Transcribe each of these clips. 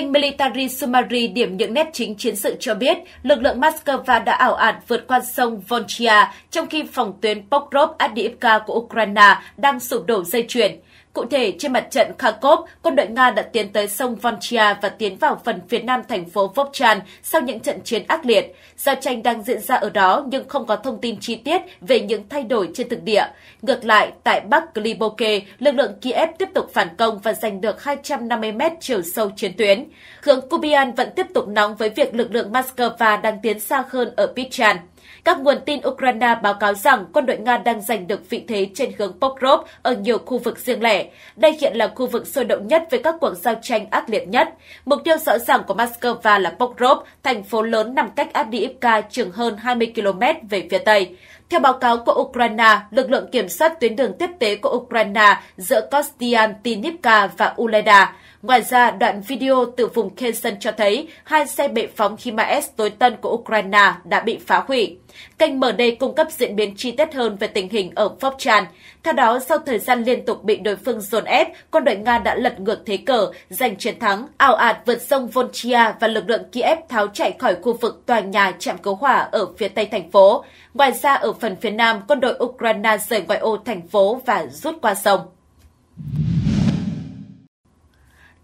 Kênh Military Summary điểm những nét chính chiến sự cho biết lực lượng Moscow đã ảo ạt vượt qua sông Volchia trong khi phòng tuyến Pokrov Adivka của Ukraine đang sụp đổ dây chuyền. Cụ thể, trên mặt trận Kharkov, quân đội Nga đã tiến tới sông vonchia và tiến vào phần phía nam thành phố Vovchan sau những trận chiến ác liệt. Giao tranh đang diễn ra ở đó nhưng không có thông tin chi tiết về những thay đổi trên thực địa. Ngược lại, tại Bắc Gliboke, lực lượng Kiev tiếp tục phản công và giành được 250 mét chiều sâu chiến tuyến. Hướng Kubian vẫn tiếp tục nóng với việc lực lượng Moscow đang tiến xa hơn ở Pichan. Các nguồn tin Ukraine báo cáo rằng quân đội Nga đang giành được vị thế trên hướng Pokrov ở nhiều khu vực riêng lẻ. Đây hiện là khu vực sôi động nhất với các cuộc giao tranh ác liệt nhất. Mục tiêu rõ ràng của Moscow là Pokrov, thành phố lớn nằm cách Avdiivka chừng hơn 20 km về phía Tây. Theo báo cáo của Ukraine, lực lượng kiểm soát tuyến đường tiếp tế của Ukraine giữa Kostiantynivka và Uleda Ngoài ra, đoạn video từ vùng Kherson cho thấy hai xe bệ phóng HIMARS tối tân của Ukraine đã bị phá hủy. Kênh MD cung cấp diễn biến chi tiết hơn về tình hình ở Vovchan. Theo đó, sau thời gian liên tục bị đối phương dồn ép, quân đội Nga đã lật ngược thế cờ, giành chiến thắng, ảo ạt vượt sông Volchia và lực lượng Kiev tháo chạy khỏi khu vực tòa nhà chạm cứu hỏa ở phía tây thành phố. Ngoài ra, ở phần phía nam, quân đội Ukraine rời ngoại ô thành phố và rút qua sông.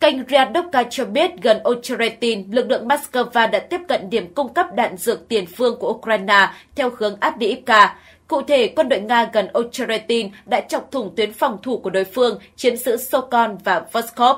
Kênh Ryadoka cho biết gần Ocheretin, lực lượng Moscow đã tiếp cận điểm cung cấp đạn dược tiền phương của Ukraine theo hướng Abdiivka. Cụ thể, quân đội Nga gần Ocheretin đã chọc thủng tuyến phòng thủ của đối phương, chiếm giữ Sokol và Voskov.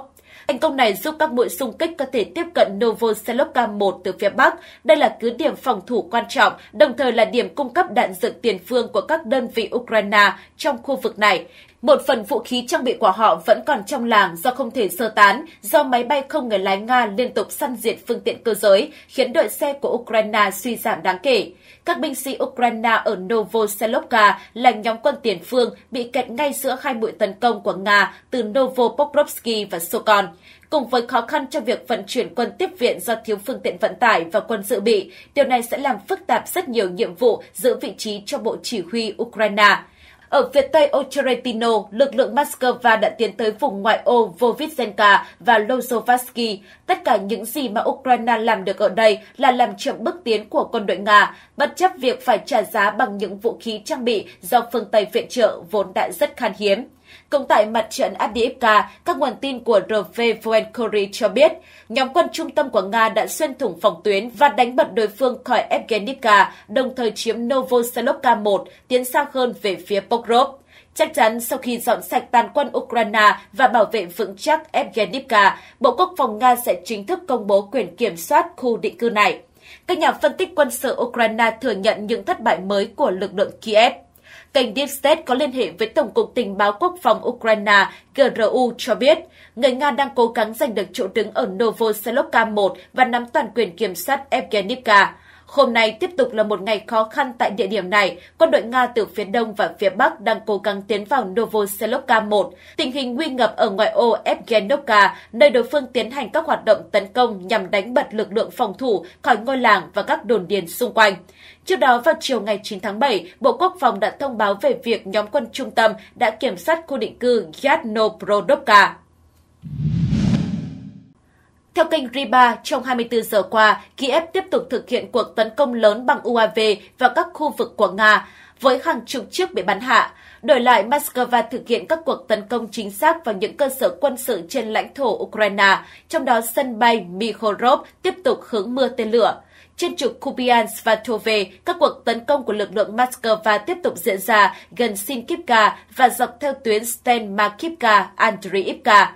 Thành công này giúp các mũi xung kích có thể tiếp cận Novoselovka 1 từ phía Bắc. Đây là cứ điểm phòng thủ quan trọng, đồng thời là điểm cung cấp đạn dược tiền phương của các đơn vị Ukraine trong khu vực này. Một phần vũ khí trang bị của họ vẫn còn trong làng do không thể sơ tán, do máy bay không người lái Nga liên tục săn diệt phương tiện cơ giới, khiến đội xe của Ukraine suy giảm đáng kể. Các binh sĩ Ukraine ở Novoselovka là nhóm quân tiền phương bị kẹt ngay giữa hai mũi tấn công của Nga từ Novopokrovsky và Sokon. Cùng với khó khăn trong việc vận chuyển quân tiếp viện do thiếu phương tiện vận tải và quân dự bị, điều này sẽ làm phức tạp rất nhiều nhiệm vụ giữ vị trí cho Bộ Chỉ huy Ukraine. Ở phía tây Ocheretino, lực lượng Moscow đã tiến tới vùng ngoại ô Vovitzenka và Lozovatsky. Tất cả những gì mà Ukraine làm được ở đây là làm chậm bước tiến của quân đội Nga. Bất chấp việc phải trả giá bằng những vũ khí trang bị do phương Tây viện trợ vốn đã rất khan hiếm. Cũng tại mặt trận Abdiivka, các nguồn tin của RV Voenkory cho biết, nhóm quân trung tâm của Nga đã xuyên thủng phòng tuyến và đánh bật đối phương khỏi Evgenivka, đồng thời chiếm Novoselovka 1, tiến xa hơn về phía Pokrov. Chắc chắn sau khi dọn sạch tàn quân Ukraine và bảo vệ vững chắc Evgenivka, Bộ Quốc phòng Nga sẽ chính thức công bố quyền kiểm soát khu định cư này. Các nhà phân tích quân sự Ukraine thừa nhận những thất bại mới của lực lượng Kiev. Kênh Deep State có liên hệ với Tổng cục Tình báo Quốc phòng Ukraine GRU cho biết, người Nga đang cố gắng giành được chỗ đứng ở Novoselovka 1 và nắm toàn quyền kiểm soát Evgenivka. Hôm nay tiếp tục là một ngày khó khăn tại địa điểm này. Quân đội Nga từ phía đông và phía bắc đang cố gắng tiến vào Novoselovka 1. Tình hình nguy ngập ở ngoại ô Evgenovka, nơi đối phương tiến hành các hoạt động tấn công nhằm đánh bật lực lượng phòng thủ khỏi ngôi làng và các đồn điền xung quanh. Trước đó vào chiều ngày 9 tháng 7, Bộ Quốc phòng đã thông báo về việc nhóm quân trung tâm đã kiểm soát khu định cư Yadnoprodovka. Theo kênh Riba, trong 24 giờ qua, Kiev tiếp tục thực hiện cuộc tấn công lớn bằng UAV vào các khu vực của Nga, với hàng chục chiếc bị bắn hạ. Đổi lại, Moscow thực hiện các cuộc tấn công chính xác vào những cơ sở quân sự trên lãnh thổ Ukraine, trong đó sân bay Mykolaiv tiếp tục hứng mưa tên lửa. Trên trục Kupiansk và Tove, các cuộc tấn công của lực lượng Moscow tiếp tục diễn ra gần Sinkivka và dọc theo tuyến Stenmakivka-Andriivka.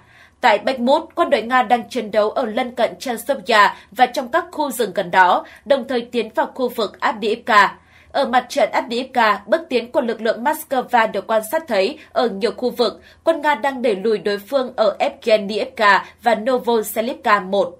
Tại Bakhmut, quân đội Nga đang chiến đấu ở lân cận Chelsea và trong các khu rừng gần đó, đồng thời tiến vào khu vực Abdiivka. Ở mặt trận Abdiivka, bước tiến của lực lượng Moscow được quan sát thấy ở nhiều khu vực, quân Nga đang đẩy lùi đối phương ở Evgeniivka và Novoselivka 1.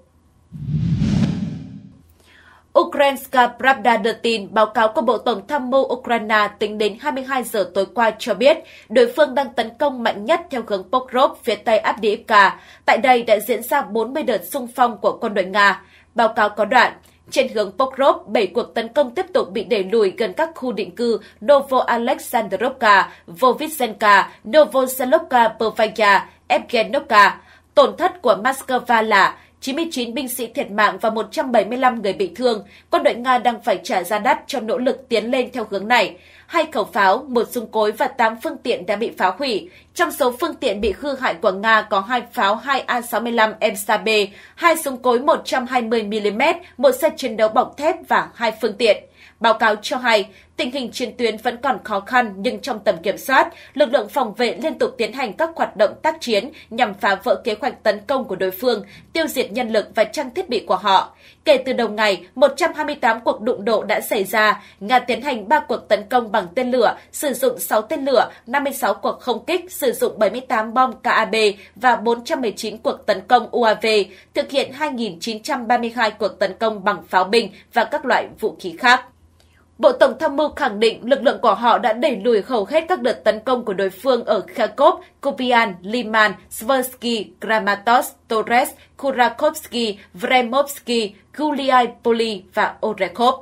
Ukrainska Pravda đưa tin báo cáo của Bộ Tổng tham mưu Ukraine tính đến 22 giờ tối qua cho biết đối phương đang tấn công mạnh nhất theo hướng Pokrov phía tây Abdiivka. Tại đây đã diễn ra 40 đợt xung phong của quân đội Nga. Báo cáo có đoạn, trên hướng Pokrov, 7 cuộc tấn công tiếp tục bị đẩy lùi gần các khu định cư Novo Alexandrovka, Vovitsenka, Novoselovka Pervaya, Evgenovka. Tổn thất của Moscow là 99 binh sĩ thiệt mạng và 175 người bị thương, quân đội Nga đang phải trả giá đắt cho nỗ lực tiến lên theo hướng này. Hai khẩu pháo, một súng cối và 8 phương tiện đã bị phá hủy. Trong số phương tiện bị hư hại của Nga có hai pháo 2A65 MSAB, hai súng cối 120mm, một xe chiến đấu bọc thép và hai phương tiện. Báo cáo cho hay, tình hình chiến tuyến vẫn còn khó khăn nhưng trong tầm kiểm soát, lực lượng phòng vệ liên tục tiến hành các hoạt động tác chiến nhằm phá vỡ kế hoạch tấn công của đối phương, tiêu diệt nhân lực và trang thiết bị của họ. Kể từ đầu ngày, 128 cuộc đụng độ đã xảy ra, Nga tiến hành 3 cuộc tấn công bằng tên lửa, sử dụng 6 tên lửa, 56 cuộc không kích, sử dụng 78 bom KAB và 419 cuộc tấn công UAV, thực hiện 2.932 cuộc tấn công bằng pháo binh và các loại vũ khí khác. Bộ Tổng tham mưu khẳng định lực lượng của họ đã đẩy lùi hầu hết các đợt tấn công của đối phương ở Kharkov, Kupian, Liman, Sversky, Kramatorsk, Torres, Kurakovsky, Vremovsky, Guliaipoli và Orekhov.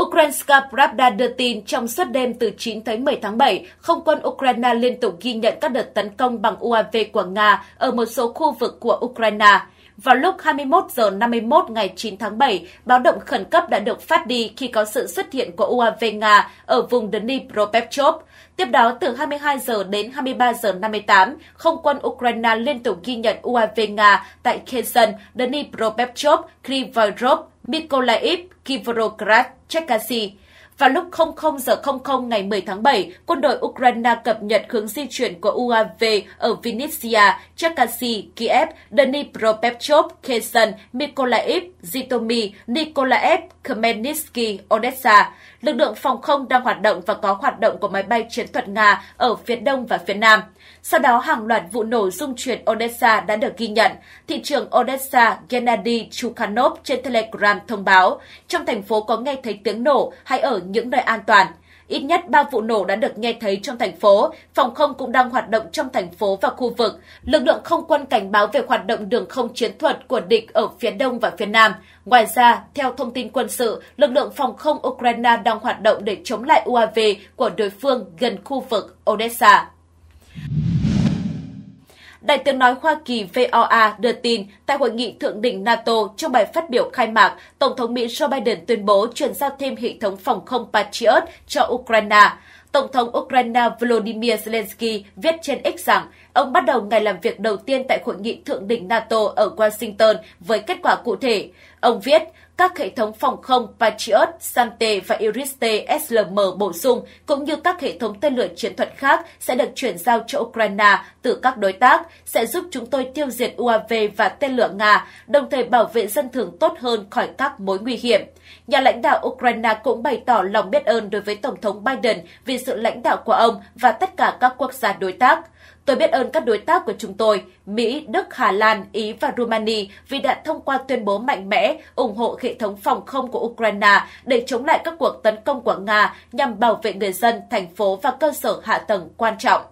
Ukrainska Pravda đưa tin trong suốt đêm từ 9 tới 10 tháng 7, không quân Ukraine liên tục ghi nhận các đợt tấn công bằng UAV của Nga ở một số khu vực của Ukraine. Vào lúc 21 giờ 51 ngày 9 tháng 7, báo động khẩn cấp đã được phát đi khi có sự xuất hiện của UAV Nga ở vùng Dnipropetrovsk. Tiếp đó, từ 22 giờ đến 23 giờ 58, không quân Ukraine liên tục ghi nhận UAV Nga tại Kherson, Dnipropetrovsk, Krivoyrov, Mykolaiv, Kivrograd, Chekasy. Vào lúc 00 giờ 00 ngày 10 tháng 7, quân đội Ukraine cập nhật hướng di chuyển của UAV ở Vinnytsia, Cherkasy, Kiev, Dnipropetrovsk, Kherson, Mykolaiv, Zhytomyr, Nikolaev, Khmelnytsky, Odessa, lực lượng phòng không đang hoạt động và có hoạt động của máy bay chiến thuật Nga ở phía đông và phía nam. Sau đó, hàng loạt vụ nổ dung chuyển Odessa đã được ghi nhận. Thị trưởng Odessa Gennady Chukanov trên Telegram thông báo, trong thành phố có nghe thấy tiếng nổ hay ở những nơi an toàn – Ít nhất 3 vụ nổ đã được nghe thấy trong thành phố, phòng không cũng đang hoạt động trong thành phố và khu vực. Lực lượng không quân cảnh báo về hoạt động đường không chiến thuật của địch ở phía đông và phía nam. Ngoài ra, theo thông tin quân sự, lực lượng phòng không Ukraine đang hoạt động để chống lại UAV của đối phương gần khu vực Odessa. Đại tướng nói Hoa Kỳ VOA đưa tin tại hội nghị thượng đỉnh NATO trong bài phát biểu khai mạc, Tổng thống Mỹ Joe Biden tuyên bố chuyển giao thêm hệ thống phòng không Patriot cho Ukraine. Tổng thống Ukraine Volodymyr Zelensky viết trên X rằng ông bắt đầu ngày làm việc đầu tiên tại hội nghị thượng đỉnh NATO ở Washington với kết quả cụ thể. Ông viết, các hệ thống phòng không Patriot, Sante và iris SLM bổ sung, cũng như các hệ thống tên lửa chiến thuật khác sẽ được chuyển giao cho Ukraine từ các đối tác, sẽ giúp chúng tôi tiêu diệt UAV và tên lửa Nga, đồng thời bảo vệ dân thường tốt hơn khỏi các mối nguy hiểm. Nhà lãnh đạo Ukraine cũng bày tỏ lòng biết ơn đối với Tổng thống Biden vì sự lãnh đạo của ông và tất cả các quốc gia đối tác. Tôi biết ơn các đối tác của chúng tôi, Mỹ, Đức, Hà Lan, Ý và Romania vì đã thông qua tuyên bố mạnh mẽ ủng hộ hệ thống phòng không của Ukraine để chống lại các cuộc tấn công của Nga nhằm bảo vệ người dân, thành phố và cơ sở hạ tầng quan trọng.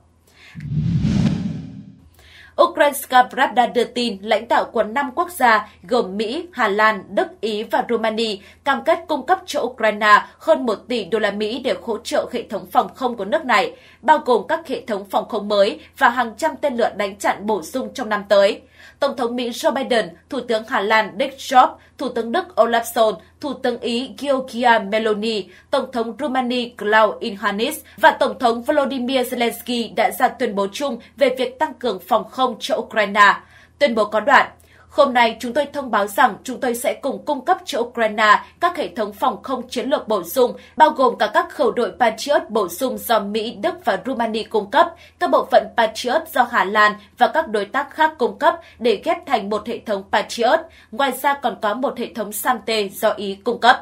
Ukrainska Pravda đưa tin lãnh đạo của năm quốc gia gồm Mỹ, Hà Lan, Đức, Ý và Romania cam kết cung cấp cho Ukraine hơn 1 tỷ đô la Mỹ để hỗ trợ hệ thống phòng không của nước này, bao gồm các hệ thống phòng không mới và hàng trăm tên lửa đánh chặn bổ sung trong năm tới. Tổng thống Mỹ Joe Biden, Thủ tướng Hà Lan Dick Job, Thủ tướng Đức Olaf Scholz, Thủ tướng Ý Giorgia Meloni, Tổng thống Romania Klaus Inhanis và Tổng thống Volodymyr Zelensky đã ra tuyên bố chung về việc tăng cường phòng không cho Ukraine. Tuyên bố có đoạn, Hôm nay, chúng tôi thông báo rằng chúng tôi sẽ cùng cung cấp cho Ukraine các hệ thống phòng không chiến lược bổ sung, bao gồm cả các khẩu đội Patriot bổ sung do Mỹ, Đức và Rumani cung cấp, các bộ phận Patriot do Hà Lan và các đối tác khác cung cấp để ghép thành một hệ thống Patriot. Ngoài ra còn có một hệ thống Sante do Ý cung cấp.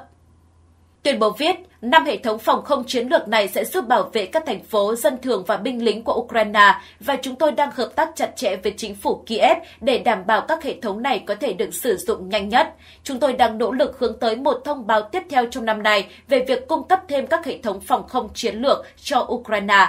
Tuyên bố viết, Năm hệ thống phòng không chiến lược này sẽ giúp bảo vệ các thành phố, dân thường và binh lính của Ukraine và chúng tôi đang hợp tác chặt chẽ với chính phủ Kiev để đảm bảo các hệ thống này có thể được sử dụng nhanh nhất. Chúng tôi đang nỗ lực hướng tới một thông báo tiếp theo trong năm này về việc cung cấp thêm các hệ thống phòng không chiến lược cho Ukraine.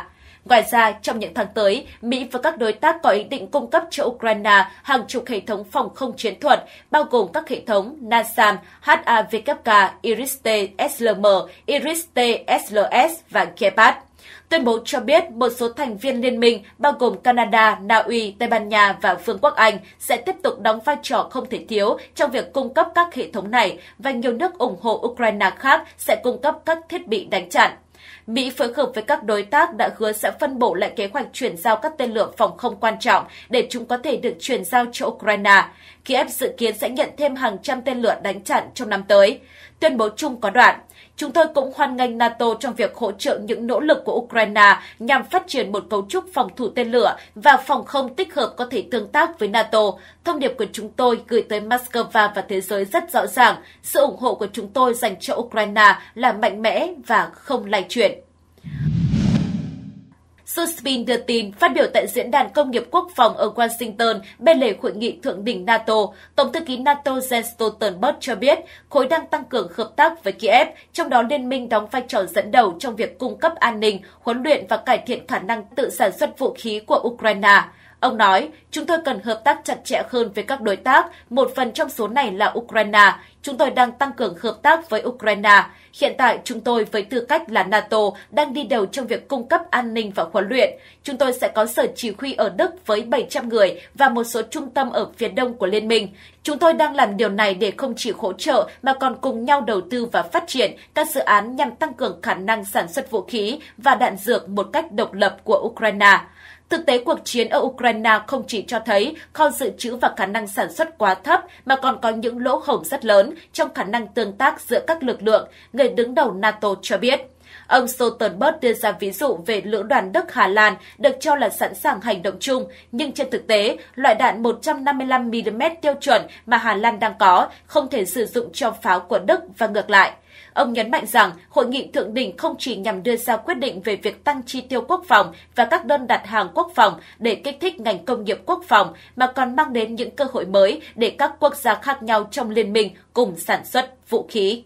Ngoài ra, trong những tháng tới, Mỹ và các đối tác có ý định cung cấp cho Ukraine hàng chục hệ thống phòng không chiến thuật, bao gồm các hệ thống NASAM, HAVK, Iris-T, SLM, Iris-T, SLS và Gepard. Tuyên bố cho biết một số thành viên liên minh bao gồm Canada, Na Uy, Tây Ban Nha và Vương quốc Anh sẽ tiếp tục đóng vai trò không thể thiếu trong việc cung cấp các hệ thống này và nhiều nước ủng hộ Ukraine khác sẽ cung cấp các thiết bị đánh chặn. Mỹ phối hợp với các đối tác đã hứa sẽ phân bổ lại kế hoạch chuyển giao các tên lửa phòng không quan trọng để chúng có thể được chuyển giao cho Ukraine. Kiev dự kiến sẽ nhận thêm hàng trăm tên lửa đánh chặn trong năm tới. Tuyên bố chung có đoạn – Chúng tôi cũng hoan nghênh NATO trong việc hỗ trợ những nỗ lực của Ukraine nhằm phát triển một cấu trúc phòng thủ tên lửa và phòng không tích hợp có thể tương tác với NATO. Thông điệp của chúng tôi gửi tới Moscow và thế giới rất rõ ràng. Sự ủng hộ của chúng tôi dành cho Ukraine là mạnh mẽ và không lay chuyển. Suspin đưa tin, phát biểu tại Diễn đàn Công nghiệp Quốc phòng ở Washington bên lề hội nghị thượng đỉnh NATO, Tổng thư ký NATO Jens Stoltenberg cho biết khối đang tăng cường hợp tác với Kiev, trong đó liên minh đóng vai trò dẫn đầu trong việc cung cấp an ninh, huấn luyện và cải thiện khả năng tự sản xuất vũ khí của Ukraine. Ông nói, chúng tôi cần hợp tác chặt chẽ hơn với các đối tác, một phần trong số này là Ukraine. Chúng tôi đang tăng cường hợp tác với Ukraine. Hiện tại, chúng tôi với tư cách là NATO đang đi đầu trong việc cung cấp an ninh và huấn luyện. Chúng tôi sẽ có sở chỉ huy ở Đức với 700 người và một số trung tâm ở phía đông của Liên minh. Chúng tôi đang làm điều này để không chỉ hỗ trợ mà còn cùng nhau đầu tư và phát triển các dự án nhằm tăng cường khả năng sản xuất vũ khí và đạn dược một cách độc lập của Ukraine. Thực tế cuộc chiến ở Ukraine không chỉ cho thấy kho dự trữ và khả năng sản xuất quá thấp mà còn có những lỗ hổng rất lớn trong khả năng tương tác giữa các lực lượng, người đứng đầu NATO cho biết. Ông Stoltenberg đưa ra ví dụ về lữ đoàn Đức Hà Lan được cho là sẵn sàng hành động chung, nhưng trên thực tế, loại đạn 155mm tiêu chuẩn mà Hà Lan đang có không thể sử dụng cho pháo của Đức và ngược lại. Ông nhấn mạnh rằng hội nghị thượng đỉnh không chỉ nhằm đưa ra quyết định về việc tăng chi tiêu quốc phòng và các đơn đặt hàng quốc phòng để kích thích ngành công nghiệp quốc phòng mà còn mang đến những cơ hội mới để các quốc gia khác nhau trong liên minh cùng sản xuất vũ khí.